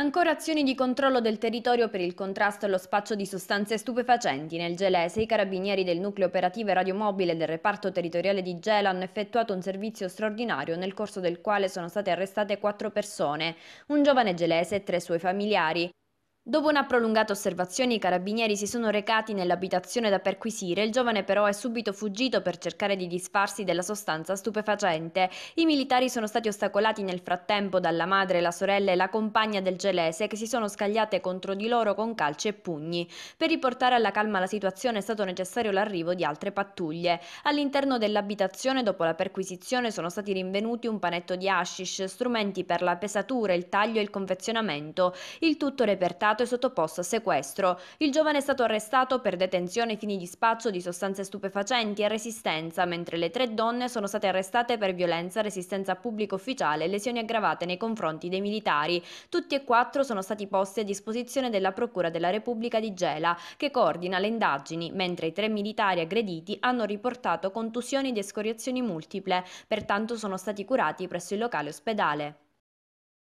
Ancora azioni di controllo del territorio per il contrasto allo spaccio di sostanze stupefacenti. Nel Gelese i carabinieri del nucleo operativo e radiomobile del reparto territoriale di Gela hanno effettuato un servizio straordinario nel corso del quale sono state arrestate quattro persone, un giovane gelese e tre suoi familiari. Dopo una prolungata osservazione i carabinieri si sono recati nell'abitazione da perquisire, il giovane però è subito fuggito per cercare di disfarsi della sostanza stupefacente. I militari sono stati ostacolati nel frattempo dalla madre, la sorella e la compagna del gelese che si sono scagliate contro di loro con calci e pugni. Per riportare alla calma la situazione è stato necessario l'arrivo di altre pattuglie. All'interno dell'abitazione dopo la perquisizione sono stati rinvenuti un panetto di hashish, strumenti per la pesatura, il taglio e il confezionamento, il tutto repertato e sottoposto a sequestro. Il giovane è stato arrestato per detenzione ai fini di spaccio di sostanze stupefacenti e resistenza, mentre le tre donne sono state arrestate per violenza, resistenza a pubblico ufficiale e lesioni aggravate nei confronti dei militari. Tutti e quattro sono stati posti a disposizione della Procura della Repubblica di Gela, che coordina le indagini, mentre i tre militari aggrediti hanno riportato contusioni di escoriazioni multiple, pertanto sono stati curati presso il locale ospedale.